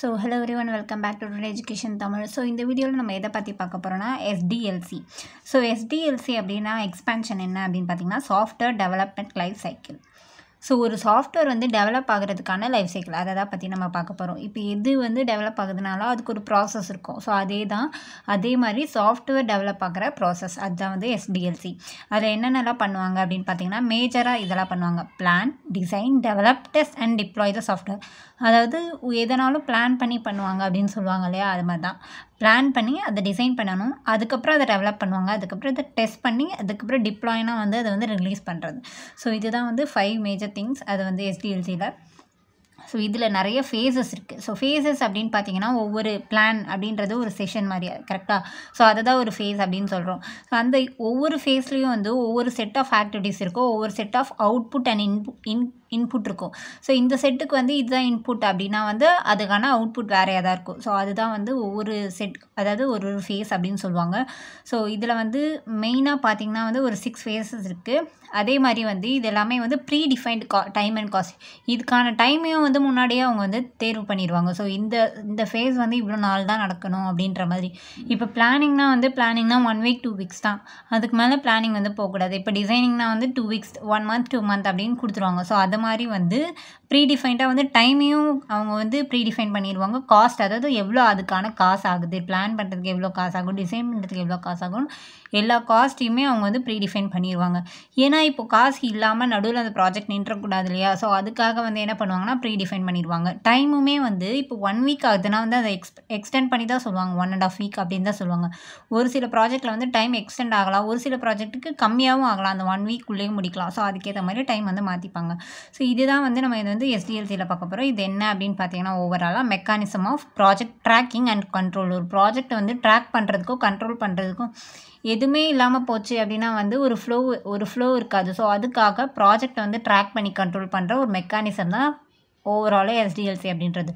So hello everyone welcome back to today education Tamil so இந்த வீடியோவில் நம்ம எதை பற்றி பார்க்க போகிறோம்னா எஸ்டிஎல்சி ஸோ எஸ்டிஎல்சி அப்படின்னா எக்ஸ்பேன்ஷன் என்ன அப்படின்னு பார்த்தீங்கன்னா software development life cycle so ஒரு சாஃப்ட்வேர் வந்து டெவலப் ஆகிறதுக்கான லைஃப் சைக்கிள் அதை தான் பற்றி நம்ம பார்க்க போகிறோம் இப்போ எது வந்து டெவலப் ஆகுதுனால அதுக்கு ஒரு ப்ராசஸ் இருக்கும் ஸோ அதே தான் அதே மாதிரி சாஃப்ட்வேர் டெவலப் ஆகிற ப்ராசஸ் அதுதான் வந்து எஸ்டிஎல்சி அதில் என்னென்னலாம் பண்ணுவாங்க அப்படின்னு பார்த்தீங்கன்னா மேஜராக இதெல்லாம் பண்ணுவாங்க plan design develop test and deploy the software அதாவது எதனாலும் பிளான் பண்ணி பண்ணுவாங்க அப்படின்னு சொல்லுவாங்க இல்லையா அது மாதிரி தான் பிளான் பண்ணி அதை டிசைன் பண்ணணும் அதுக்கப்புறம் அதை டெவலப் பண்ணுவாங்க அதுக்கப்புறம் அதை டெஸ்ட் பண்ணி அதுக்கப்புறம் டிப்ளாய்னா வந்து அதை வந்து ரிலீஸ் பண்ணுறது ஸோ இதுதான் வந்து ஃபைவ் மேஜர் திங்ஸ் அது வந்து எஸ்டிஎல்சியில் ஸோ இதில் நிறைய ஃபேஸஸ் இருக்குது ஸோ ஃபேஸஸ் அப்படின்னு பார்த்தீங்கன்னா ஒவ்வொரு பிளான் அப்படின்றது ஒரு செஷன் மாதிரி கரெக்டாக ஸோ அதை தான் ஒரு ஃபேஸ் அப்படின்னு சொல்கிறோம் ஸோ அந்த ஒவ்வொரு ஃபேஸ்லேயும் வந்து ஒவ்வொரு செட் ஆஃப் ஆக்டிவிட்டீஸ் இருக்கும் ஒவ்வொரு செட் ஆஃப் அவுட்புட் அண்ட் இன்பு இன் இன்புட் இருக்கும் ஸோ இந்த செட்டுக்கு வந்து இதுதான் இன்புட் அப்படின்னா வந்து அதுக்கான அவுட்புட் வேறையாக தான் இருக்கும் ஸோ அதுதான் வந்து ஒவ்வொரு செட் அதாவது ஒரு ஒரு ஃபேஸ் அப்படின்னு சொல்லுவாங்க ஸோ இதில் வந்து மெயினாக பார்த்திங்கன்னா வந்து ஒரு சிக்ஸ் ஃபேஸஸ் இருக்குது அதே மாதிரி வந்து இது எல்லாமே வந்து ப்ரீ டிஃபைன்ட் கா டைம் அண்ட் காஸ்ட் இதுக்கான டைமையும் வந்து முன்னாடியே அவங்க வந்து தேர்வு பண்ணிடுவாங்க ஸோ இந்த இந்த ஃபேஸ் வந்து இவ்வளோ நாள் தான் நடக்கணும் அப்படின்ற மாதிரி இப்போ பிளானிங்னால் வந்து பிளானிங்னால் ஒன் வீக் டூ வீக்ஸ் தான் அதுக்கு மேலே பிளானிங் வந்து போகக்கூடாது இப்போ டிசைனிங்னால் வந்து two weeks one month two month அப்படின்னு கொடுத்துருவாங்க ஸோ அதை மாதிரி வந்து ப்ரீடிஃபைண்டாக வந்து டைமையும் அவங்க வந்து ப்ரீடிஃபைன் பண்ணிடுவாங்க காஸ்ட் அதாவது எவ்வளோ அதுக்கான காசு ஆகுது பிளான் பண்ணுறதுக்கு எவ்வளோ காசு ஆகும் டிசைன் பண்ணுறதுக்கு எவ்வளோ காசு ஆகும் எல்லா காஸ்ட்டையுமே அவங்க வந்து ப்ரீடிஃபைன் பண்ணிடுவாங்க ஏன்னா இப்போ காசு இல்லாமல் நடுவில் அந்த ப்ராஜெக்ட் நின்றக்கூடாது இல்லையா ஸோ அதுக்காக வந்து என்ன பண்ணுவாங்கன்னா ப்ரீடிஃபைன் பண்ணிடுவாங்க டைமுமே வந்து இப்போ ஒன் வீக் ஆகுதுன்னா வந்து அதை எக்ஸ் எக்ஸ்டெண்ட் பண்ணி தான் சொல்லுவாங்க ஒன் அண்ட் ஆஃப் வீக் அப்படின்னு தான் சொல்லுவாங்க ஒரு சில ப்ராஜெக்ட்டில் வந்து டைம் எக்ஸ்டெண்ட் ஆகலாம் ஒரு சில ப்ராஜெக்ட்டுக்கு கம்மியாகவும் ஆகலாம் அந்த ஒன் வீக்குள்ளேயும் முடிக்கலாம் ஸோ அதுக்கேற்ற மாதிரி டைம் வந்து மாற்றிப்பாங்க ஸோ இதுதான் வந்து நம்ம இதை வந்து எஸ்டிஎல்சியில் பார்க்க போகிறோம் இது என்ன அப்படின்னு பார்த்தீங்கன்னா ஓவராலாக mechanism of project tracking and control ஒரு ப்ராஜெக்ட் வந்து ட்ராக் பண்ணுறதுக்கும் கண்ட்ரோல் பண்ணுறதுக்கும் எதுவுமே இல்லாமல் போச்சு அப்படின்னா வந்து ஒரு ஃப்ளோ ஒரு ஃப்ளோ இருக்காது ஸோ அதுக்காக ப்ராஜெக்டை வந்து ட்ராக் பண்ணி கண்ட்ரோல் பண்ணுற ஒரு மெக்கானிசம் தான் ஓவராலே எஸ்டிஎல்சி அப்படின்றது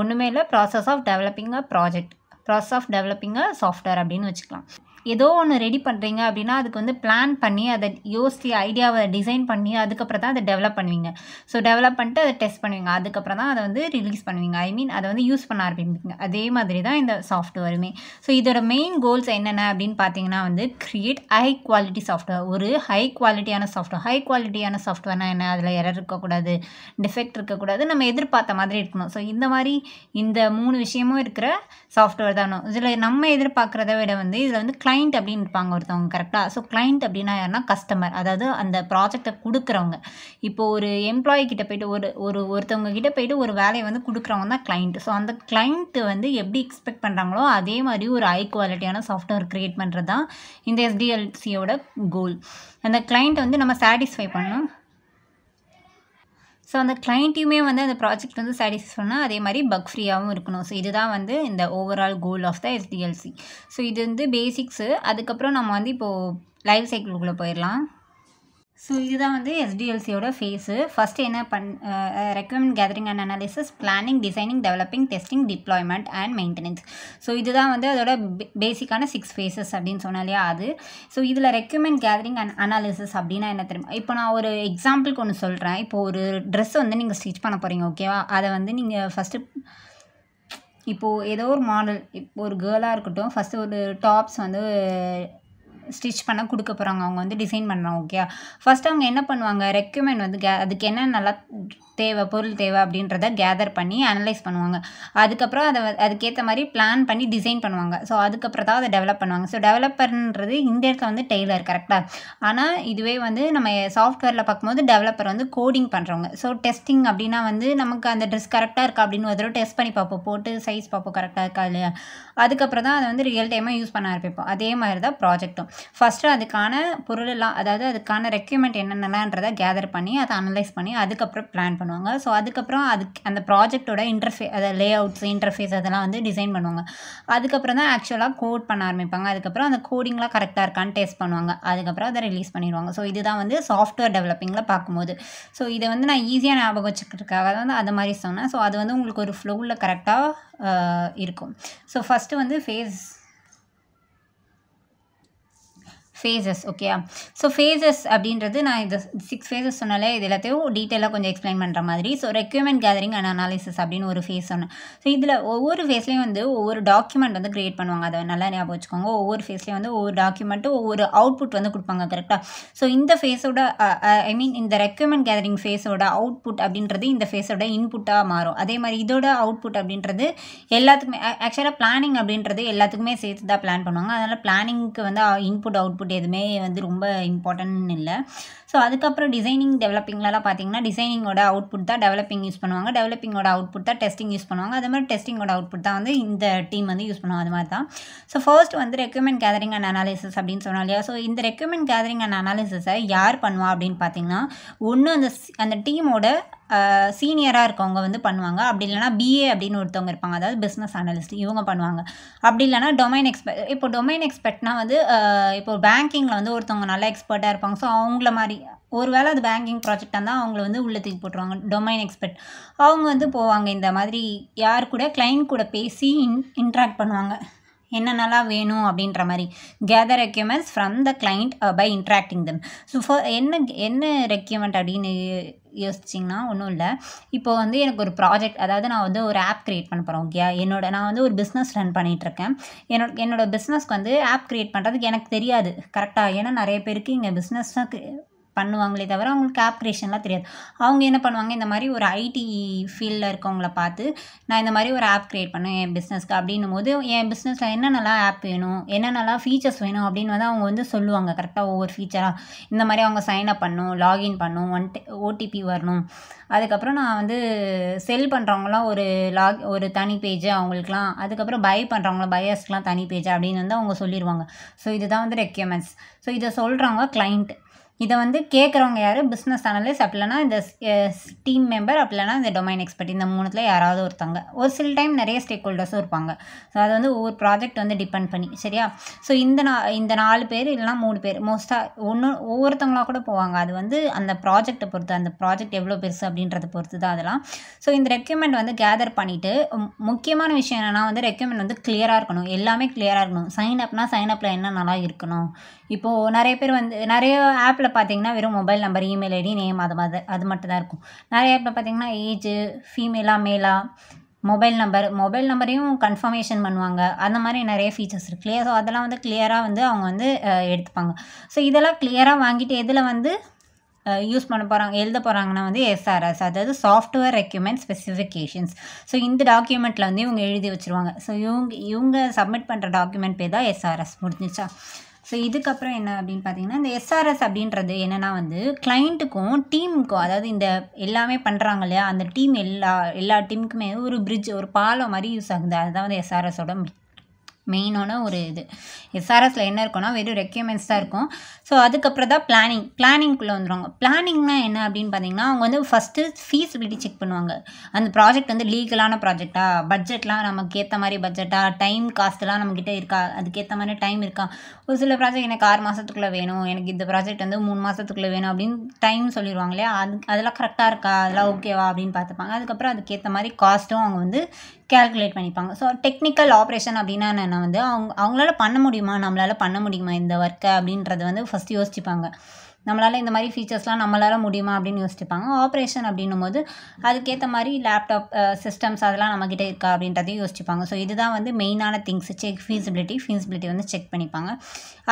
ஒன்றுமே இல்லை process of developing a project process of developing a software அப்படின்னு வச்சுக்கலாம் ஏதோ ஒன்று ரெடி பண்ணுறீங்க அப்படின்னா அதுக்கு வந்து பிளான் பண்ணி அதை யோசித்து ஐடியாவை டிசைன் பண்ணி அதுக்கப்புறம் தான் அதை டெவலப் பண்ணுவீங்க ஸோ டெவலப் பண்ணிட்டு அதை டெஸ்ட் பண்ணுவீங்க அதுக்கப்புறம் தான் அதை வந்து ரிலீஸ் பண்ணுவீங்க ஐ மீன் அதை வந்து யூஸ் பண்ண ஆரம்பிப்பீங்க அதே மாதிரி தான் இந்த சாஃப்ட்வேருமே ஸோ இதோட மெயின் கோல்ஸ் என்னென்ன அப்படின்னு பார்த்தீங்கன்னா வந்து க்ரியேட் ஹை குவாலிட்டி சாஃப்ட்வேர் ஒரு ஹை குவாலிட்டியான சாஃப்ட்வேர் ஹை குவாலிட்டியான சாஃப்ட்வேர்னா என்ன அதில் எரர் இருக்கக்கூடாது டிஃபெக்ட் இருக்கக்கூடாது நம்ம எதிர்பார்த்த மாதிரி இருக்கணும் ஸோ இந்த மாதிரி இந்த மூணு விஷயமும் இருக்கிற சாஃப்ட்வேர் தானும் இதில் நம்ம எதிர்பார்க்குறத விட வந்து இதில் வந்து கிளைண்ட் கிளைண்ட் அப்படின்னு இருப்பாங்க ஒருத்தவங்க கரெக்டாக ஸோ கிளைண்ட் அப்படின்னா யாருன்னா கஸ்டமர் அதாவது அந்த ப்ராஜெக்டை கொடுக்குறவங்க இப்போ ஒரு எம்ப்ளாயி கிட்ட போயிட்டு ஒரு ஒரு ஒருத்தவங்க கிட்ட போயிட்டு ஒரு வேலையை வந்து கொடுக்குறவங்க தான் கிளைண்ட் ஸோ அந்த கிளைண்ட்டு வந்து எப்படி எக்ஸ்பெக்ட் பண்ணுறாங்களோ அதே மாதிரி ஒரு ஹை குவாலிட்டியான சாஃப்ட்வேர் க்ரியேட் பண்ணுறது தான் இந்த எஸ்டிஎல்சியோட கோல் அந்த கிளைண்ட்டை வந்து நம்ம சாட்டிஸ்ஃபை பண்ணணும் ஸோ அந்த கிளைண்ட்டையுமே வந்து அந்த ப்ராஜெக்ட் வந்து சாட்டிஸ்ஃபைனா அதே மாதிரி பக் ஃப்ரீயாகவும் இருக்கணும் ஸோ இதுதான் வந்து இந்த overall goal of the SDLC so இது வந்து பேசிக்ஸு அதுக்கப்புறம் நம்ம வந்து இப்போது லைஃப் சைக்கிளுக்குள்ளே போயிடலாம் ஸோ இதுதான் வந்து எஸ்டிஎல்சியோட ஃபேஸு ஃபஸ்ட்டு என்ன பண் requirement gathering and analysis planning designing developing testing deployment and maintenance so இதுதான் வந்து அதோட பேசிக்கான சிக்ஸ் ஃபேஸஸ் அப்படின்னு சொன்னாலே அது ஸோ இதில் ரெக்கமெண்ட் கேதரிங் அண்ட் அனாலிசிஸ் அப்படின்னா என்ன தெரியும் இப்போ நான் ஒரு எக்ஸாம்பிளுக்கு ஒன்று சொல்கிறேன் இப்போ ஒரு ட்ரெஸ் வந்து நீங்கள் ஸ்டிச் பண்ண போகிறீங்க ஓகேவா அதை வந்து நீங்கள் ஃபஸ்ட்டு இப்போது ஏதோ ஒரு மாடல் இப்போ ஒரு கேர்ளாக இருக்கட்டும் ஃபஸ்ட்டு ஒரு டாப்ஸ் வந்து ஸ்டிச் பண்ண கொடுக்க போகிறாங்க அவங்க வந்து டிசைன் பண்ணுறாங்க ஓகே ஃபஸ்ட் அவங்க என்ன பண்ணுவாங்க ரெக்யூமெண்ட் வந்து கே அதுக்கு என்ன நல்லா தேவை பொருள் தேவை அப்படின்றத கேதர் பண்ணி அனலைஸ் பண்ணுவாங்க அதுக்கப்புறம் அதை அதுக்கேற்ற மாதிரி பிளான் பண்ணி டிசைன் பண்ணுவாங்க ஸோ அதுக்கப்புறம் தான் அதை டெவலப் பண்ணுவாங்க ஸோ டெவலப்பர்ன்றது இந்த இடத்துல வந்து டெய்லர் கரெக்டாக ஆனால் இதுவே வந்து நம்ம சாஃப்ட்வேரில் பார்க்கும்போது டெவலப்பர் வந்து கோடிங் பண்ணுறவங்க ஸோ டெஸ்டிங் அப்படின்னா வந்து நமக்கு அந்த ட்ரெஸ் கரெக்டாக இருக்கா அப்படின்னு ஒரு தடவை டெஸ்ட் பண்ணி பார்ப்போம் போட்டு சைஸ் பார்ப்போம் கரெக்டாக இருக்கா இல்லையா அதுக்கப்புறம் தான் அதை வந்து ரியல் டைமாக யூஸ் பண்ண ஆரம்பிப்போம் அதே மாதிரி தான் ப்ராஜெக்ட்டும் ஃபஸ்ட்டு அதுக்கான பொருளெல்லாம் அதாவது அதுக்கான ரெக்யூமெண்ட் என்னென்னலான்றதை கேதர் பண்ணி அதை அனலைஸ் பண்ணி அதுக்கப்புறம் பிளான் பண்ணுவோம் பண்ணுவாங்க ஸோ அதுக்கப்புறம் அதுக்கு அந்த ப்ராஜெக்டோட இன்டர்ஃபே அதை லே அவுட்ஸ் இன்டர்ஃபேஸ் அதெல்லாம் வந்து டிசைன் பண்ணுவாங்க அதுக்கப்புறம் தான் ஆக்சுவலாக கோட் பண்ண ஆரம்பிப்பாங்க அதுக்கப்புறம் அந்த கோடிங்லாம் கரெக்டாக இருக்கான்னு டெஸ்ட் பண்ணுவாங்க அதுக்கப்புறம் அதை ரிலீஸ் பண்ணிடுவாங்க ஸோ இதுதான் வந்து சாஃப்ட்வேர் டெவலப்பிங்கில் பார்க்கும்போது ஸோ இதை வந்து நான் ஈஸியாக ஞாபகம் வச்சுக்கிறதுக்காக வந்து அந்த மாதிரி சொன்னேன் ஸோ அது வந்து உங்களுக்கு ஒரு ஃப்ளோவில் கரெக்டாக இருக்கும் ஸோ ஃபஸ்ட்டு வந்து ஃபேஸ் ஃபேஸஸ் ஓகேயா ஸோ ஃபேஸஸ் அப்படின்றது நான் இந்த சிக்ஸ் ஃபேஸஸ் சொன்னாலே இது எல்லாத்தையும் டீட்டெயிலாக கொஞ்சம் எக்ஸ்பிளைன் பண்ணுற மாதிரி so requirement gathering and analysis அப்படின்னு ஒரு ஃபேஸ் சொன்னேன் ஸோ இதில் ஒவ்வொரு ஃபேஸ்லேயும் வந்து ஒவ்வொரு டாக்குமெண்ட் வந்து க்ரியேட் பண்ணுவாங்க அதை நல்லா ஞாபகம் வச்சுக்கோங்க ஒவ்வொரு ஃபேஸ்லேயும் வந்து ஒவ்வொரு டாக்குமெண்ட்டும் ஒவ்வொரு அவுட்புட் வந்து கொடுப்பாங்க கரெக்டாக ஸோ இந்த ஃபேஸோட ஐ மீன் இந்த ரெக்யூமெண்ட் கேதரிங் ஃபேஸோட அவுட்புட் அப்படின்றது இந்த ஃபேஸோட இன்புட்டாக மாறும் அதே மாதிரி இதோட அவுட்புட் அப்படின்றது எல்லாத்துக்குமே ஆக்சுவலாக பிளானிங் அப்படின்றது எல்லாத்துக்குமே சேர்த்து தான் பிளான் பண்ணுவாங்க அதனால் பிளானிங்க்கு வந்து இன்புட் அவுட்புட் அவுட்புட் எதுவுமே வந்து ரொம்ப இம்பார்ட்டன்ட் இல்லை ஸோ அதுக்கப்புறம் டிசைனிங் டெவலப்பிங்லலாம் பார்த்தீங்கன்னா டிசைனிங்கோட அவுட்புட் தான் டெவலப்பிங் யூஸ் பண்ணுவாங்க டெவலப்பிங்கோட அவுட்புட் தான் டெஸ்டிங் யூஸ் பண்ணுவாங்க அதே மாதிரி டெஸ்டிங்கோட அவுட்புட் தான் வந்து இந்த டீம் வந்து யூஸ் பண்ணுவோம் அது மாதிரி தான் ஸோ ஃபர்ஸ்ட் வந்து ரெக்யூமெண்ட் கேதரிங் அண்ட் அனாலிசிஸ் அப்படின்னு சொன்னோம் ஸோ இந்த ரெக்யூமெண்ட் கேதரிங் அண்ட் அனாலிசிஸை யார் பண்ணுவா அப்படின்னு பார்த்தீங்கன்னா ஒன்று அந்த அந்த டீமோட சீனியராக இருக்கவங்க வந்து பண்ணுவாங்க அப்படி இல்லைனா பிஏ அப்படின்னு ஒருத்தவங்க இருப்பாங்க அதாவது பிஸ்னஸ் அனலிஸ்ட் இவங்க பண்ணுவாங்க அப்படி இல்லைனா டொமைன் எக்ஸ்பெர்ட் இப்போ டொமைன் எக்ஸ்பெர்ட்னா வந்து இப்போ பேங்கிங்கில் வந்து ஒருத்தவங்க நல்லா எக்ஸ்பர்ட்டாக இருப்பாங்க ஸோ அவங்கள மாதிரி ஒரு வேளை அது பேங்கிங் ப்ராஜெக்டாக இருந்தால் அவங்கள வந்து உள்ள தூக்கி போட்டுருவாங்க டொமைன் எக்ஸ்பெர்ட் அவங்க வந்து போவாங்க இந்த மாதிரி யார் கூட கிளைண்ட் கூட பேசி இன் இன்ட்ராக்ட் பண்ணுவாங்க என்னென்னலாம் வேணும் அப்படின்ற மாதிரி gather requirements from the client by interacting them so for என்ன என்ன ரெக்யூமெண்ட் அப்படின்னு யோசிச்சிங்கன்னா ஒன்றும் இல்லை இப்போ வந்து எனக்கு ஒரு ப்ராஜெக்ட் அதாவது நான் வந்து ஒரு ஆப் க்ரியேட் பண்ண போகிறேன் ஓகே என்னோட நான் வந்து ஒரு பிஸ்னஸ் ரன் பண்ணிகிட்ருக்கேன் என்னோட என்னோடய பிஸ்னஸ்க்கு வந்து ஆப் க்ரியேட் பண்ணுறதுக்கு எனக்கு தெரியாது கரெக்டாக ஏன்னா நிறைய பேருக்கு இங்கே பிஸ்னஸ்னா பண்ணுவாங்களே தவிர அவங்களுக்கு ஆப் கிரியேஷன்லாம் தெரியாது அவங்க என்ன பண்ணுவாங்க இந்த மாதிரி ஒரு ஐடி ஃபீல்டில் இருக்கவங்கள பார்த்து நான் இந்த மாதிரி ஒரு ஆப் க்ரியேட் பண்ணேன் என் பிஸ்னஸ்க்கு அப்படின்னும் போது என் பிஸ்னஸில் என்னென்னலாம் ஆப் வேணும் என்னென்னலாம் ஃபீச்சர்ஸ் வேணும் அப்படின்னு வந்து அவங்க வந்து சொல்லுவாங்க கரெக்டாக ஒவ்வொரு ஃபீச்சராக இந்த மாதிரி அவங்க சைன் அப் பண்ணும் லாகின் பண்ணும் ஒன் ஓடிபி வரணும் அதுக்கப்புறம் நான் வந்து செல் பண்ணுறவங்களாம் ஒரு லாக் ஒரு தனி பேஜ் அவங்களுக்குலாம் அதுக்கப்புறம் பை பண்ணுறவங்களாம் பயர்ஸ்க்குலாம் தனி பேஜ் அப்படின்னு வந்து அவங்க சொல்லிடுவாங்க ஸோ இதுதான் வந்து ரெக்யூமெண்ட்ஸ் ஸோ இதை சொல்கிறாங்க கிளைண்ட்டு இதை வந்து கேட்குறவங்க யார் பிஸ்னஸ் அனலிஸ்ட் அப்படிலாம் இந்த டீம் மெம்பர் அப்படிலாம் இந்த டொமைன் எக்ஸ்பர்ட் இந்த மூணுத்தில் யாராவது ஒருத்தவங்க ஒரு சில டைம் நிறைய ஸ்டேக் ஹோல்டர்ஸும் இருப்பாங்க ஸோ அது வந்து ஒவ்வொரு ப்ராஜெக்ட் வந்து டிபெண்ட் பண்ணி சரியா ஸோ இந்த நா இந்த நாலு பேர் இல்லைனா மூணு பேர் மோஸ்ட்டாக ஒன்று ஒவ்வொருத்தவங்களாக கூட போவாங்க அது வந்து அந்த ப்ராஜெக்ட்டை பொறுத்து அந்த ப்ராஜெக்ட் எவ்வளோ பெருசு அப்படின்றத பொறுத்து தான் அதெல்லாம் ஸோ இந்த ரெக்யூமெண்ட் வந்து கேதர் பண்ணிவிட்டு முக்கியமான விஷயம் என்னென்னா வந்து ரெக்யூமெண்ட் வந்து கிளியராக இருக்கணும் எல்லாமே கிளியராக இருக்கணும் சைன் அப்னால் சைன் அப்பில் நல்லா இருக்கணும் இப்போது நிறைய பேர் வந்து நிறைய ஆப்பில் ஆப்பில் பார்த்தீங்கன்னா வெறும் mobile number email ID name அது மாதிரி அது மட்டும் தான் இருக்கும் நிறைய ஆப்பில் பார்த்தீங்கன்னா ஏஜ் ஃபீமேலாக மேலாக மொபைல் நம்பர் மொபைல் நம்பரையும் கன்ஃபர்மேஷன் பண்ணுவாங்க அந்த மாதிரி நிறைய ஃபீச்சர்ஸ் இருக்கு இல்லையா ஸோ அதெல்லாம் வந்து கிளியராக வந்து அவங்க வந்து எடுத்துப்பாங்க ஸோ இதெல்லாம் கிளியராக வாங்கிட்டு எதில் வந்து யூஸ் பண்ண போகிறாங்க எழுத போகிறாங்கன்னா வந்து எஸ்ஆர்எஸ் அதாவது சாஃப்ட்வேர் ரெக்யூமெண்ட் ஸ்பெசிஃபிகேஷன்ஸ் ஸோ இந்த டாக்குமெண்ட்டில் வந்து இவங்க எழுதி வச்சுருவாங்க ஸோ இவங்க இவங்க சப்மிட் பண்ணுற டாக்குமெண்ட் பேர் தான் எஸ்ஆர்எஸ் முடிஞ்சிச்சா ஸோ இதுக்கப்புறம் என்ன அப்படின்னு பார்த்தீங்கன்னா இந்த எஸ்ஆர்எஸ் அப்படின்றது என்னென்னா வந்து கிளைண்ட்டுக்கும் டீமுக்கும் அதாவது இந்த எல்லாமே பண்ணுறாங்க இல்லையா அந்த டீம் எல்லா எல்லா டீமுக்குமே ஒரு பிரிட்ஜ் ஒரு பாலம் மாதிரி யூஸ் ஆகுது அதுதான் வந்து எஸ்ஆர்எஸோட மெயினான ஒரு இது எஸ்ஆர்எஸில் என்ன இருக்குன்னா வெறும் ரெக்யூமெண்ட்ஸ் தான் இருக்கும் ஸோ அதுக்கப்புறம் தான் பிளானிங் பிளானிங்க்குள்ளே வந்துடுவாங்க பிளானிங்னால் என்ன அப்படின்னு பார்த்தீங்கன்னா அவங்க வந்து ஃபஸ்ட்டு ஃபீஸ்பிலிட்டி செக் பண்ணுவாங்க அந்த ப்ராஜெக்ட் வந்து லீகலான ப்ராஜெக்டா பட்ஜெட்லாம் நமக்கு ஏற்ற மாதிரி பட்ஜெட்டாக டைம் காஸ்ட்லாம் நம்மக்கிட்ட இருக்கா அதுக்கேற்ற மாதிரி டைம் இருக்கா ஒரு சில ப்ராஜெக்ட் எனக்கு ஆறு மாதத்துக்குள்ளே வேணும் எனக்கு இந்த ப்ராஜெக்ட் வந்து மூணு மாதத்துக்குள்ளே வேணும் அப்படின்னு டைம் சொல்லிடுவாங்களே அது அதெல்லாம் கரெக்டாக இருக்கா அதெல்லாம் ஓகேவா அப்படின்னு பார்த்துப்பாங்க அதுக்கப்புறம் அதுக்கேற்ற மாதிரி காஸ்ட்டும் அவங்க வந்து கேல்குலேட் பண்ணிப்பாங்க ஸோ டெக்னிக்கல் ஆப்ரேஷன் அப்படின்னா என்ன வந்து அவங்க அவங்களால பண்ண முடியுமா நம்மளால் பண்ண முடியுமா இந்த ஒர்க்கை அப்படின்றத வந்து ஃபஸ்ட் யோசிச்சுப்பாங்க நம்மளால் இந்த மாதிரி ஃபீச்சர்ஸ்லாம் நம்மளால் முடியுமா அப்படின்னு யோசிச்சுப்பாங்க ஆப்ரேஷன் அப்படின்னும் போது அதுக்கேற்ற மாதிரி லேப்டாப் சிஸ்டம்ஸ் அதெல்லாம் நம்மக்கிட்ட இருக்கா அப்படின்றதையும் யோசிச்சுப்பாங்க ஸோ இதுதான் வந்து மெயினான திங்ஸ் செக் ஃபீஸிபிலிட்டி ஃபீஸிபிலிட்டி வந்து செக் பண்ணிப்பாங்க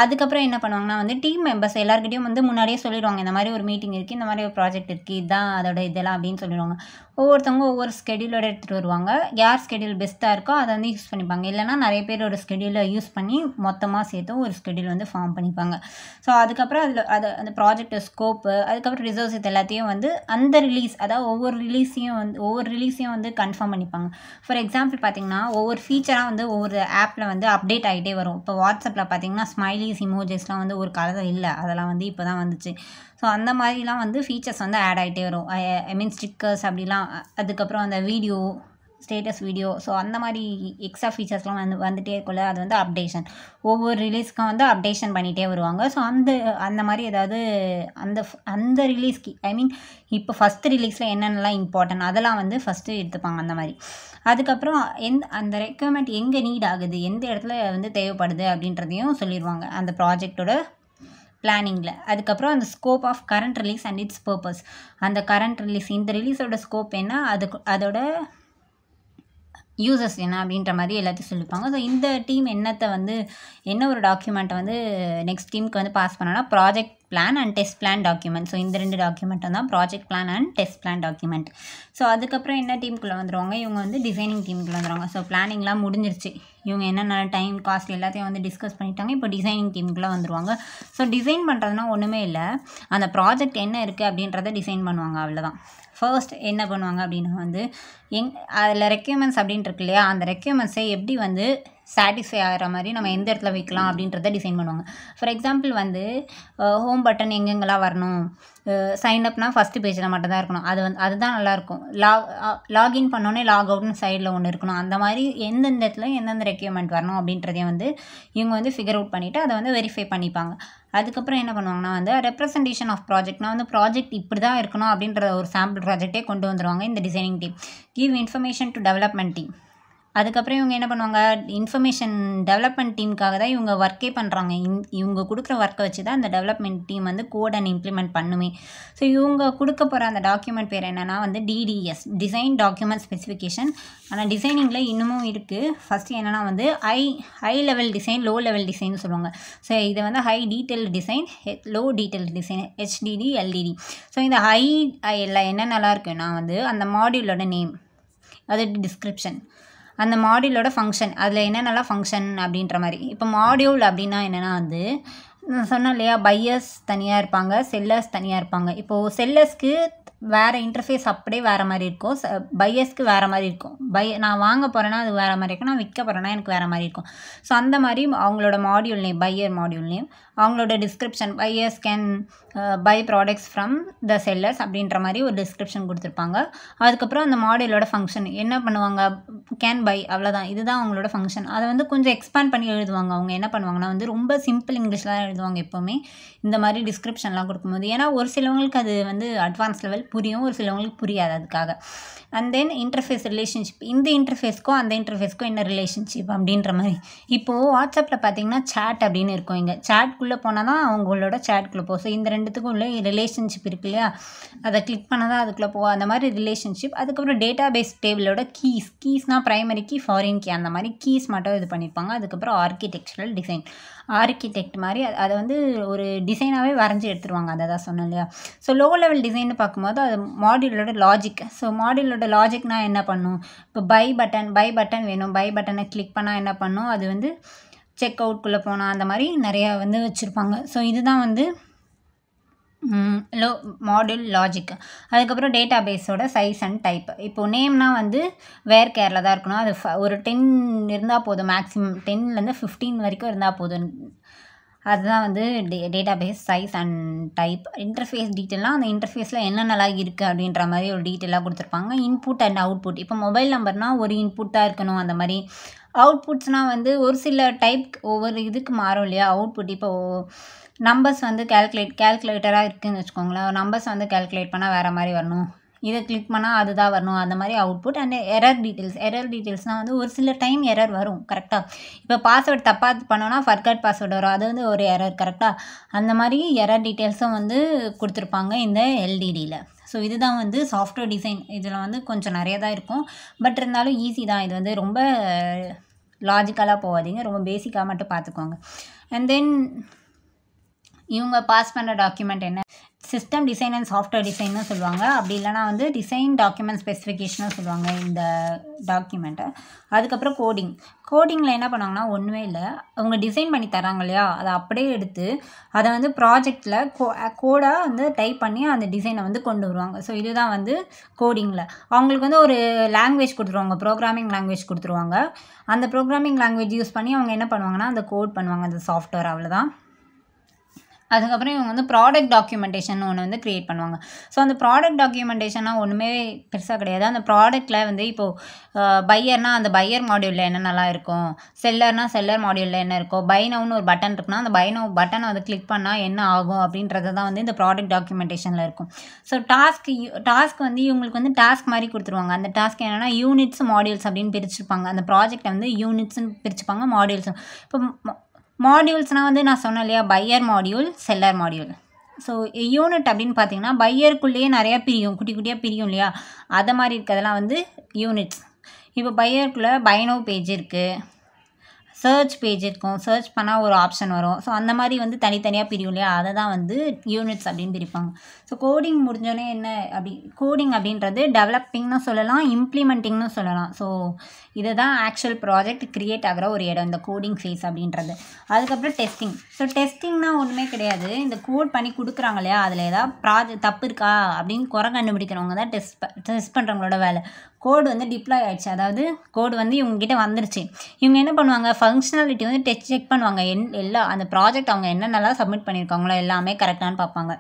அதுக்கப்புறம் என்ன பண்ணுவாங்கன்னா வந்து டீம் மெம்பர்ஸ் எல்லாருக்கிட்டையும் வந்து முன்னாடியே சொல்லிடுவாங்க இந்த மாதிரி ஒரு மீட்டிங் இருக்குது இந்த மாதிரி ஒரு ப்ராஜெக்ட் இருக்குது இதுதான் அதோட இதெல்லாம் அப்படின்னு சொல்லிடுவாங்க ஒவ்வொருத்தவங்க ஒவ்வொரு ஸ்கெடியூலோட எடுத்துகிட்டு வருவாங்க யார் ஸ்கெடியூல் பெஸ்ட்டாக இருக்கோ அதை வந்து யூஸ் பண்ணிப்பாங்க இல்லைனா நிறைய பேர் ஒரு ஸ்கெடியூலை யூஸ் பண்ணி மொத்தமாக சேர்த்து ஒரு ஸ்கெடியூல் வந்து ஃபார்ம் பண்ணிப்பாங்க ஸோ அதுக்கப்புறம் அதில் அதை அந்த ப்ராஜெக்ட் ஸ்கோப்பு அதுக்கப்புறம் ரிசர்வ்ஸ் இது எல்லாத்தையும் வந்து அந்த ரிலீஸ் அதாவது ஒவ்வொரு ரிலீஸையும் வந்து ஒவ்வொரு ரிலீஸையும் வந்து கன்ஃபார்ம் பண்ணிப்பாங்க ஃபார் எக்ஸாம்பிள் பார்த்திங்கன்னா ஒவ்வொரு ஃபீச்சராக வந்து ஒவ்வொரு ஆப்பில் வந்து அப்டேட் ஆகிட்டே வரும் இப்போ வாட்ஸ்அப்பில் பார்த்திங்கன்னா ஸ்மைலிஸ் இமோஜஸ்லாம் வந்து ஒரு காலத்தில் இல்லை அதெல்லாம் வந்து இப்போ தான் வந்துச்சு ஸோ அந்த மாதிரிலாம் வந்து ஃபீச்சர்ஸ் வந்து ஆட் ஆகிட்டே வரும் ஐ மீன் ஸ்டிக்கர்ஸ் அப்படிலாம் அதுக்கப்புறம் அந்த வீடியோ ஸ்டேட்டஸ் வீடியோ ஸோ அந்த மாதிரி எக்ஸ்ட்ரா ஃபீச்சர்ஸ்லாம் வந்து வந்துகிட்டே இருக்கும்ல அது வந்து அப்டேஷன் ஒவ்வொரு ரிலீஸ்க்கும் வந்து அப்டேஷன் பண்ணிகிட்டே வருவாங்க ஸோ அந்த அந்த மாதிரி ஏதாவது அந்த அந்த ரிலீஸ்க்கு ஐ மீன் இப்போ ஃபஸ்ட்டு ரிலீஸில் என்னென்னலாம் இம்பார்ட்டன்ட் அதெல்லாம் வந்து ஃபஸ்ட்டு எடுத்துப்பாங்க அந்த மாதிரி அதுக்கப்புறம் எந் அந்த ரெக்குவயர்மெண்ட் எங்கே நீட் ஆகுது எந்த இடத்துல வந்து தேவைப்படுது அப்படின்றதையும் சொல்லிடுவாங்க அந்த ப்ராஜெக்டோட பிளானிங்கில் அதுக்கப்புறம் அந்த scope of current release and its purpose அந்த கரண்ட் ரிலீஸ் இந்த ரிலீஸோட ஸ்கோப் என்ன அதுக்கு அதோட யூசஸ் என்ன அப்படின்ற மாதிரி எல்லாத்தையும் சொல்லியிருப்பாங்க ஸோ இந்த டீம் என்னத்தை வந்து என்ன ஒரு டாக்குமெண்ட்டை வந்து நெக்ஸ்ட் டீமுக்கு வந்து பாஸ் பண்ணனா project plan and test plan document so இந்த ரெண்டு டாக்குமெண்ட்டும் தான் project plan and test plan document so அதுக்கப்புறம் என்ன டீமுக்குள்ளே வந்துடுவாங்க இவங்க வந்து டிசைனிங் டீமுக்குள்ளே வந்துடுவாங்க ஸோ பிளானிங்லாம் முடிஞ்சிருச்சு இவங்க என்னென்ன டைம் காஸ்ட் எல்லாத்தையும் வந்து டிஸ்கஸ் பண்ணிட்டாங்க இப்போ டிசைனிங் டீமுக்குள்ளே வந்துடுவாங்க ஸோ டிசைன் பண்ணுறதுனா ஒன்றுமே இல்லை அந்த ப்ராஜெக்ட் என்ன இருக்குது அப்படின்றத டிசைன் பண்ணுவாங்க அவ்வளோதான் ஃபர்ஸ்ட் என்ன பண்ணுவாங்க அப்படின்னா வந்து எங் அதில் ரெக்யூமெண்ட்ஸ் அப்படின்ட்டு இருக்கு இல்லையா அந்த ரெக்யூமெண்ட்ஸை எப்படி வந்து சாட்டிஸ்ஃபை ஆகிற மாதிரி நம்ம எந்த இடத்துல வைக்கலாம் அப்படின்றத டிசைன் பண்ணுவாங்க ஃபார் எக்ஸாம்பிள் வந்து ஹோம் பட்டன் எங்கெங்கெல்லாம் வரணும் சைன் அப்னா ஃபஸ்ட்டு பேஜில் மட்டும்தான் இருக்கணும் அது வந்து அதுதான் நல்லாயிருக்கும் லாக் லாகின் பண்ணோன்னே லாக் அவுட்னு சைடில் ஒன்று இருக்கணும் அந்த மாதிரி எந்தெந்த இடத்துல எந்தெந்த ரெக்யூர்மெண்ட் வரணும் அப்படின்றதையும் வந்து இவங்க வந்து ஃபிகர் அவுட் பண்ணிவிட்டு அதை வந்து வெரிஃபை பண்ணிப்பாங்க அதுக்கப்புறம் என்ன பண்ணுவாங்கன்னா வந்து ரெப்ரசன்டேஷன் ஆஃப் ப்ராஜெக்ட்னா வந்து ப்ராஜெக்ட் இப்படி தான் இருக்கணும் அப்படின்ற ஒரு சாம்பிள் ப்ராஜெக்டே கொண்டு வந்துடுவாங்க இந்த designing team give information to development team அதுக்கப்புறம் இவங்க என்ன பண்ணுவாங்க இன்ஃபர்மேஷன் டெவலப்மெண்ட் டீமுக்காக தான் இவங்க ஒர்க்கே பண்ணுறாங்க இந் இவங்க கொடுக்குற ஒர்க்கை வச்சு தான் அந்த டெவலப்மெண்ட் டீம் வந்து கோட் அண்ட் இம்ப்ளிமெண்ட் பண்ணுமே ஸோ இவங்க கொடுக்க போகிற அந்த டாக்குமெண்ட் பேர் என்னென்னா வந்து டிடிஎஸ் டிசைன் டாக்குமெண்ட் ஸ்பெசிஃபிகேஷன் ஆனால் டிசைனிங்கில் இன்னமும் இருக்குது ஃபஸ்ட்டு என்னென்னா வந்து high high level design low level design சொல்லுவாங்க ஸோ இதை வந்து high detail design low detail design HDD LDD so இந்த ஹை எல்லாம் என்ன நல்லா இருக்குன்னா வந்து அந்த மாடியூலோட நேம் அது டிஸ்கிரிப்ஷன் அந்த மாடியூலோட ஃபங்க்ஷன் அதில் என்னென்னலாம் ஃபங்க்ஷன் அப்படின்ற மாதிரி இப்போ மாடியூல் அப்படின்னா என்னென்னா வந்து நான் சொன்னேன் இல்லையா பையர்ஸ் தனியாக இருப்பாங்க செல்லர்ஸ் தனியாக இருப்பாங்க இப்போது செல்லர்ஸ்க்கு வேறு இன்டர்ஃபேஸ் அப்படியே வேறு மாதிரி இருக்கும் பையஸ்க்கு வேறு மாதிரி இருக்கும் பை நான் வாங்க போகிறேன்னா அது வேறு மாதிரி இருக்கும் நான் விற்க போகிறேன்னா எனக்கு வேறு மாதிரி இருக்கும் ஸோ அந்த மாதிரி அவங்களோட module name buyer module name அவங்களோட description buyers can buy products from the sellers அப்படின்ற மாதிரி ஒரு டிஸ்கிரிப்ஷன் கொடுத்துருப்பாங்க அதுக்கப்புறம் அந்த மாடியூலோட ஃபங்க்ஷன் என்ன பண்ணுவாங்க கேன் பை அவ்வளோதான் இதுதான் அவங்களோட ஃபங்க்ஷன் அதை வந்து கொஞ்சம் எக்ஸ்பேண்ட் பண்ணி எழுதுவாங்க அவங்க என்ன பண்ணுவாங்கன்னா வந்து ரொம்ப சிம்பிள் இங்கிலீஷில் தான் எழுதுவாங்க எப்போவுமே இந்த மாதிரி டிஸ்கிரிப்ஷன்லாம் கொடுக்கும்போது ஏன்னா ஒரு சிலவங்களுக்கு அது வந்து அட்வான்ஸ் லெவல் புரியும் ஒரு சிலவங்களுக்கு புரியாது அதுக்காக அண்ட் தென் இன்டர்ஃபேஸ் ரிலேஷன்ஷிப் இந்த இன்டர்ஃபேஸ்க்கும் அந்த இன்டர்ஃபேஸ்க்கும் என்ன ரிலேஷன்ஷிப் அப்படின்ற மாதிரி இப்போது வாட்ஸ்அப்பில் பார்த்தீங்கன்னா சேட் அப்படின்னு இருக்கும் இங்கே சாட்குள்ளே போனால் தான் அவங்களோட சாட்குள்ளே போகும் ஸோ இந்த ரெண்டுத்துக்கும் உள்ள ரிலேஷன்ஷிப் இருக்கு இல்லையா அதை கிளிக் பண்ணால் தான் அதுக்குள்ளே போகும் அந்த மாதிரி ரிலேஷன்ஷிப் அதுக்கப்புறம் டேட்டா பேஸ் டேபிளோட கீஸ் கீஸ்னால் ப்ரைமரி கீ ஃபாரின் கீ அந்த மாதிரி கீஸ் மட்டும் இது பண்ணியிருப்பாங்க அதுக்கப்புறம் ஆர்கிடெக்சரல் டிசைன் ஆர்கிடெக்ட் மாதிரி அதை வந்து ஒரு டிசைனாகவே வரைஞ்சி எடுத்துருவாங்க அதை தான் சொன்னேன் இல்லையா ஸோ லோ லெவல் டிசைன் பார்க்கும்போது அது மாடியூலோட லாஜிக் ஸோ மாடியூலோட லாஜிக்னால் என்ன பண்ணும் இப்போ பை பட்டன் பை பட்டன் வேணும் பை பட்டனை கிளிக் பண்ணால் என்ன பண்ணும் அது வந்து செக் அவுட்குள்ளே போனால் அந்த மாதிரி நிறையா வந்து வச்சுருப்பாங்க ஸோ இதுதான் வந்து லோ மாடல் லாஜிக் அதுக்கப்புறம் டேட்டா பேஸோட சைஸ் அண்ட் டைப் இப்போது நேம்னால் வந்து வேர் கேரில் தான் இருக்கணும் அது ஒரு டென் இருந்தால் போதும் மேக்ஸிமம் டென்லேருந்து ஃபிஃப்டீன் வரைக்கும் இருந்தால் போதும் அதுதான் வந்து டே database size and type interface டீட்டெயிலாக அந்த இன்டர்ஃபேஸில் என்னென்னலாம் இருக்குது அப்படின்ற மாதிரி ஒரு டீட்டெயிலாக கொடுத்துருப்பாங்க இன்புட் அண்ட் அவுட்புட் இப்போ மொபைல் நம்பர்னால் ஒரு இன்புட்டாக இருக்கணும் அந்த மாதிரி அவுட்புட்ஸ்னால் வந்து ஒரு சில டைப் ஒவ்வொரு இதுக்கு மாறும் இல்லையா அவுட்புட் இப்போ நம்பர்ஸ் வந்து கேல்குலேட் கேல்குலேட்டராக இருக்குதுன்னு வச்சுக்கோங்களேன் நம்பர்ஸ் வந்து கேல்குலேட் பண்ணால் வேறு மாதிரி வரணும் இதை கிளிக் பண்ணால் அதுதான் வரணும் அந்த மாதிரி output and error details error டீட்டெயில்ஸ்னால் வந்து ஒரு சில டைம் எரர் வரும் கரெக்டாக இப்போ பாஸ்வேர்ட் தப்பாக பண்ணோன்னா ஃபர்கட் பாஸ்வேர்டு வரும் அது வந்து ஒரு எரர் கரெக்டாக அந்த மாதிரி எரர் டீட்டெயில்ஸும் வந்து கொடுத்துருப்பாங்க இந்த எல்டிடியில் ஸோ இதுதான் வந்து சாஃப்ட்வேர் டிசைன் இதில் வந்து கொஞ்சம் நிறைய தான் இருக்கும் பட் இருந்தாலும் ஈஸி தான் இது வந்து ரொம்ப லாஜிக்கலாக போகாதீங்க ரொம்ப பேசிக்காக மட்டும் பார்த்துக்கோங்க அண்ட் தென் இவங்க பாஸ் பண்ண டாக்குமெண்ட் என்ன சிஸ்டம் டிசைன் அண்ட் சாஃப்ட்வேர் டிசைன்னு சொல்லுவாங்க அப்படி இல்லைனா வந்து டிசைன் டாக்குமெண்ட் ஸ்பெசிஃபிகேஷனும் சொல்லுவாங்க இந்த டாக்குமெண்ட்டை அதுக்கப்புறம் கோடிங் கோடிங்கில் என்ன பண்ணுவாங்கன்னா ஒன்றுமே இல்லை அவங்க டிசைன் பண்ணி தராங்க இல்லையா அதை அப்படியே எடுத்து அதை வந்து ப்ராஜெக்டில் கோ கோடாக வந்து டைப் பண்ணி அந்த டிசைனை வந்து கொண்டு வருவாங்க ஸோ இதுதான் வந்து கோடிங்கில் அவங்களுக்கு வந்து ஒரு லாங்குவேஜ் கொடுத்துருவாங்க ப்ரோக்ராமிங் லாங்குவேஜ் கொடுத்துருவாங்க அந்த ப்ரோக்ராமிங் லாங்குவேஜ் யூஸ் பண்ணி அவங்க என்ன பண்ணுவாங்கன்னா அந்த கோட் பண்ணுவாங்க அந்த சாஃப்ட்வேர் அவ்வளோதான் அதுக்கப்புறம் இவங்க வந்து ப்ராடக்ட் டாக்குமெண்டேஷன் ஒன்று வந்து க்ரியேட் பண்ணுவாங்க ஸோ அந்த ப்ராடக்ட் டாக்குமெண்டேஷன்லாம் ஒன்றுமே பெருசாக கிடையாது அந்த ப்ராடக்ட்டில் வந்து இப்போது பையர்னால் அந்த பையர் மாடியூலில் என்னென்னலாம் இருக்கும் செல்லர்னால் செல்லர் மாடியூலில் என்ன இருக்கும் பைனோன்னு ஒரு பட்டன் இருக்குன்னா அந்த பைனோ பட்டனை வந்து கிளிக் பண்ணால் என்ன ஆகும் அப்படின்றது தான் வந்து இந்த ப்ராடக்ட் டாக்குமெண்டேஷனில் இருக்கும் ஸோ டாஸ்க் டாஸ்க் வந்து இவங்களுக்கு வந்து டாஸ்க் மாதிரி கொடுத்துருவாங்க அந்த டாஸ்க் என்னென்னா யூனிட்ஸ் மாடியூல்ஸ் அப்படின்னு பிரிச்சுருப்பாங்க அந்த ப்ராஜெக்டை வந்து யூனிட்ஸ்னு பிரிச்சுப்பாங்க மாடியூல்ஸும் இப்போ மாடியூல்ஸ்னால் வந்து நான் சொன்னேன் இல்லையா buyer module seller module so unit அப்படின்னு பார்த்தீங்கன்னா பையருக்குள்ளேயே நிறையா பிரியும் குட்டி குட்டியாக பிரியும் இல்லையா அதை மாதிரி இருக்கிறதெல்லாம் வந்து யூனிட்ஸ் இப்போ பையருக்குள்ளே பைனோ பேஜ் இருக்குது சர்ச் பேஜ் இருக்கும் சர்ச் பண்ணால் ஒரு ஆப்ஷன் வரும் ஸோ அந்த மாதிரி வந்து தனித்தனியாக பிரியும் இல்லையா அதை தான் வந்து யூனிட்ஸ் அப்படின்னு பிரிப்பாங்க ஸோ கோடிங் முடிஞ்சோடனே என்ன அப்படி கோடிங் அப்படின்றது டெவலப்பிங்னு சொல்லலாம் இம்ப்ளிமெண்டிங்னு சொல்லலாம் ஸோ இதுதான் ஆக்சுவல் ப்ராஜெக்ட் க்ரியேட் ஆகிற ஒரு இடம் இந்த கோடிங் ஃபேஸ் அப்படின்றது அதுக்கப்புறம் டெஸ்டிங் ஸோ டெஸ்டிங்னால் ஒன்றுமே கிடையாது இந்த கோட் பண்ணி கொடுக்குறாங்க இல்லையா அதில் ஏதாவது ப்ராஜெக்ட் தப்பு இருக்கா அப்படின்னு குறை கண்டுபிடிக்கிறவங்க தான் டெஸ்ட் டெஸ்ட் பண்ணுறவங்களோட வேலை கோடு வந்து டிப்ளாய் ஆகிடுச்சு அதாவது கோடு வந்து இவங்ககிட்ட வந்துருச்சு இவங்க என்ன பண்ணுவாங்க ஃபங்க்ஷனாலிட்டி வந்து டெஸ்ட் செக் பண்ணுவாங்க என் எல்லா அந்த ப்ராஜெக்ட் அவங்க என்னென்னலாம் சப்மிட் பண்ணியிருக்காங்களோ எல்லாமே கரெக்டானு பார்ப்பாங்க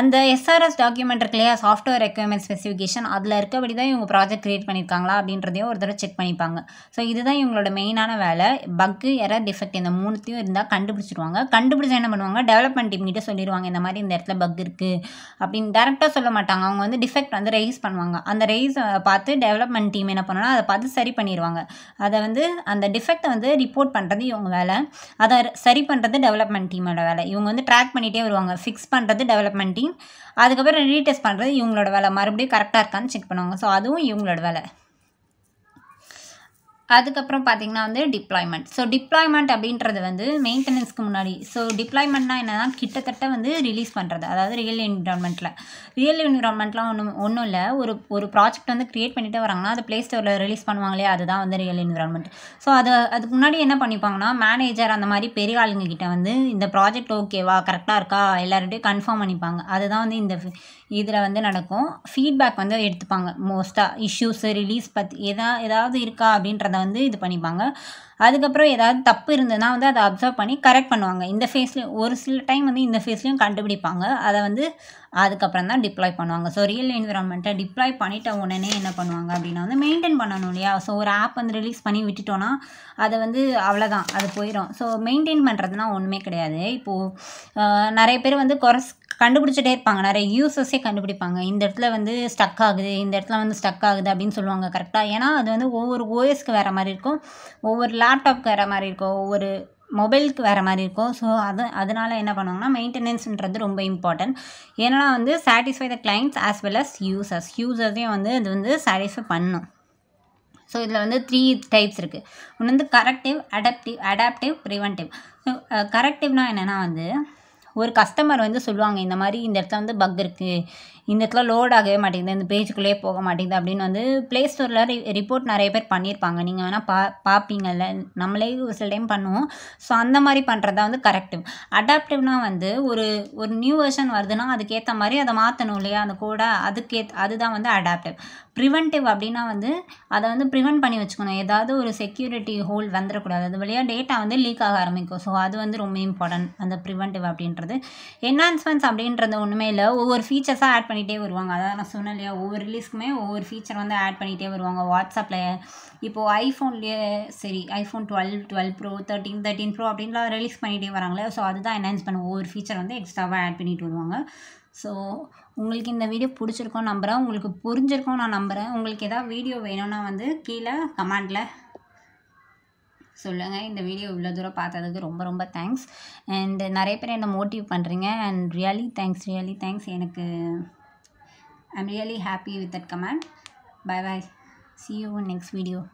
அந்த எஸ்ஆர்எஸ் டாக்குமெண்ட் இருக்கு இல்லையா சாஃப்ட்வேர் ரெக்குவயர்மெண்ட் ஸ்பெசிஃபிகேஷன் அதில் இருக்கபடி தான் இவங்க ப்ராஜெக்ட் க்ரியேட் பண்ணியிருக்காங்களா அப்படின்றதையும் ஒரு தடவை செக் பண்ணிப்பாங்க ஸோ இதுதான் இவங்களோட மெயினான வேலை பக்கு எரர் டிஃபெக்ட் இந்த மூணுத்தையும் இருந்தால் கண்டுபிடிச்சிருவாங்க கண்டுபிடிச்சா என்ன பண்ணுவாங்க டெவலப்மெண்ட் டீம் கிட்டே சொல்லிடுவாங்க இந்த மாதிரி இந்த இடத்துல பக் இருக்குது அப்படின்னு டேரெக்டாக சொல்ல மாட்டாங்க அவங்க வந்து டிஃபெக்ட் வந்து ரைஸ் பண்ணுவாங்க அந்த ரைஸ் பார்த்து டெவலப்மெண்ட் டீம் என்ன பண்ணணும் அதை பார்த்து சரி பண்ணிடுவாங்க அதை வந்து அந்த டிஃபெக்டை வந்து ரிப்போர்ட் பண்ணுறது இவங்க வேலை அதை சரி பண்ணுறது டெவலப்மெண்ட் டீமோட வேலை இவங்க வந்து ட்ராக் பண்ணிகிட்டே வருவாங்க ஃபிக்ஸ் பண்ணுறது டெவலப்மெண்ட் டீம் அதுக்கப்புறம் ரீடெஸ்ட் பண்ணுறது இவங்களோட வேலை மறுபடியும் கரெக்டாக இருக்கான்னு செக் பண்ணுவாங்க ஸோ அதுவும் இவங்களோட வேலை அதுக்கப்புறம் பார்த்திங்கன்னா வந்து டிப்ளாய்மெண்ட் ஸோ டிப்ளாய்மெண்ட் அப்படின்றது வந்து மெயின்டெனன்ஸ்க்கு முன்னாடி ஸோ டிப்ளாய்மெண்ட்னா என்னன்னா கிட்டத்தட்ட வந்து ரிலீஸ் பண்ணுறது அதாவது ரியல் என்விரான்மெண்ட்டில் ரியல் என்விரான்மெண்ட்லாம் ஒன்றும் ஒன்றும் இல்லை ஒரு ஒரு ப்ராஜெக்ட் வந்து க்ரியேட் பண்ணிகிட்டே வராங்கன்னா அது பிளே ஸ்டோரில் ரிலீஸ் பண்ணுவாங்களே அதுதான் வந்து ரியல் என்விரான்மெண்ட் ஸோ அது அதுக்கு முன்னாடி என்ன பண்ணிப்பாங்கன்னா மேனேஜர் அந்த மாதிரி பெரிய ஆளுங்க வந்து இந்த ப்ராஜெக்ட் ஓகேவா கரெக்டாக இருக்கா எல்லார்கிட்டையும் கன்ஃபார்ம் பண்ணிப்பாங்க அதுதான் வந்து இந்த இதில் வந்து நடக்கும் ஃபீட்பேக் வந்து எடுத்துப்பாங்க மோஸ்ட்டாக இஷ்யூஸு ரிலீஸ் பற்றி எதா ஏதாவது இருக்கா அப்படின்றத அதை வந்து இது பண்ணிப்பாங்க அதுக்கப்புறம் ஏதாவது தப்பு இருந்ததுன்னா வந்து அதை அப்சர்வ் பண்ணி கரெக்ட் பண்ணுவாங்க இந்த ஃபேஸ்லேயும் ஒரு சில டைம் வந்து இந்த ஃபேஸ்லேயும் கண்டுபிடிப்பாங்க அதை வந்து அதுக்கப்புறம் தான் டிப்ளாய் பண்ணுவாங்க ஸோ ரியல் என்விரான்மெண்ட்டை டிப்ளாய் பண்ணிட்ட உடனே என்ன பண்ணுவாங்க அப்படின்னா வந்து மெயின்டைன் பண்ணணும் இல்லையா ஸோ ஒரு ஆப் வந்து ரிலீஸ் பண்ணி விட்டுட்டோன்னா அதை வந்து அவ்வளோதான் அது போயிடும் ஸோ மெயின்டைன் பண்ணுறதுனா ஒன்றுமே கிடையாது இப்போது நிறைய பேர் வந்து குறை கண்டுபிடிச்சிட்டே இருப்பாங்க நிறைய யூசஸே கண்டுபிடிப்பாங்க இந்த இடத்துல வந்து ஸ்டக் ஆகுது இந்த இடத்துல வந்து ஸ்டக் ஆகுது அப்படின்னு சொல்லுவாங்க கரெக்டாக ஏன்னா அது வந்து ஒவ்வொரு ஓஎஸ்க்கு வேறு மாதிரி இருக்கும் ஒவ்வொரு லேப்டாப்க்கு வேறு மாதிரி இருக்கும் ஒவ்வொரு மொபைலுக்கு வேறு மாதிரி இருக்கும் ஸோ அது அதனால் என்ன பண்ணுவாங்கன்னா மெயின்டெனன்ஸ்ன்றது ரொம்ப இம்பார்ட்டன்ட் ஏன்னா வந்து satisfy the clients as well as users யூசர்ஸையும் வந்து இது வந்து சாட்டிஸ்ஃபை பண்ணும் ஸோ இதில் வந்து த்ரீ டைப்ஸ் இருக்குது ஒன்று வந்து கரெக்டிவ் அடாப்டிவ் அடாப்டிவ் ப்ரிவென்டிவ் கரெக்டிவ்னால் என்னென்னா வந்து ஒரு கஸ்டமர் வந்து சொல்லுவாங்க இந்த மாதிரி இந்த இடத்துல வந்து பக் இருக்குது இந்த இடத்துல லோட் ஆகவே மாட்டேங்குது இந்த பேஜுக்குள்ளே போக மாட்டேங்குது அப்படின்னு வந்து ப்ளே ஸ்டோரில் ரி ரிப்போர்ட் நிறைய பேர் பண்ணியிருப்பாங்க நீங்கள் வேணால் பா பார்ப்பீங்கல்ல நம்மளே ஒரு சில டைம் பண்ணுவோம் ஸோ அந்த மாதிரி பண்ணுறது தான் வந்து கரெக்டிவ் அடாப்டிவ்னால் வந்து ஒரு ஒரு நியூ வெர்ஷன் வருதுன்னா அதுக்கேற்ற மாதிரி அதை மாற்றணும் இல்லையா அந்த கூட அதுக்கே அதுதான் வந்து அடாப்டிவ் ப்ரிவென்டிவ் அப்படின்னா வந்து அதை வந்து ப்ரிவென்ட் பண்ணி வச்சுக்கணும் ஏதாவது ஒரு செக்யூரிட்டி ஹோல் வந்துடக்கூடாது அது வழியாக டேட்டா வந்து லீக் ஆக ஆரம்பிக்கும் ஸோ அது வந்து ரொம்ப இம்பார்ட்டன்ட் அந்த ப்ரிவென்டிவ் அப்படின்றது என்ஹான்ஸ்மெண்ட்ஸ் அப்படின்றது ஒன்றுமே இல்லை ஒவ்வொரு ஃபீச்சர்ஸாக ஆட் பண்ணிகிட்டே வருவாங்க அதாவது நான் சொன்னேன் இல்லையா ஒவ்வொரு ரிலீஸ்க்குமே ஒவ்வொரு ஃபீச்சர் வந்து ஆட் பண்ணிகிட்டே வருவாங்க வாட்ஸ்அப்பில் இப்போது ஐஃபோன்லேயே சரி iPhone twelve twelve pro thirteen thirteen pro அப்படின்லாம் ரிலீஸ் பண்ணிகிட்டே வராங்களே ஸோ அதுதான் என்ஹான்ஸ் பண்ண ஒவ்வொரு ஃபீச்சர் வந்து எக்ஸ்ட்ராவாக ஆட் பண்ணிட்டு வருவாங்க ஸோ உங்களுக்கு இந்த வீடியோ பிடிச்சிருக்கோம் நம்புகிறேன் உங்களுக்கு புரிஞ்சிருக்கோம் நான் நம்புகிறேன் உங்களுக்கு எதாவது வீடியோ வேணும்னா வந்து கீழே கமெண்டில் சொல்லுங்கள் இந்த வீடியோ இவ்வளோ தூரம் பார்த்ததுக்கு ரொம்ப ரொம்ப தேங்க்ஸ் அண்ட் நிறைய பேர் என்னை மோட்டிவ் பண்ணுறீங்க and really thanks really thanks எனக்கு I'm really happy with that command. Bye bye. See you in next video.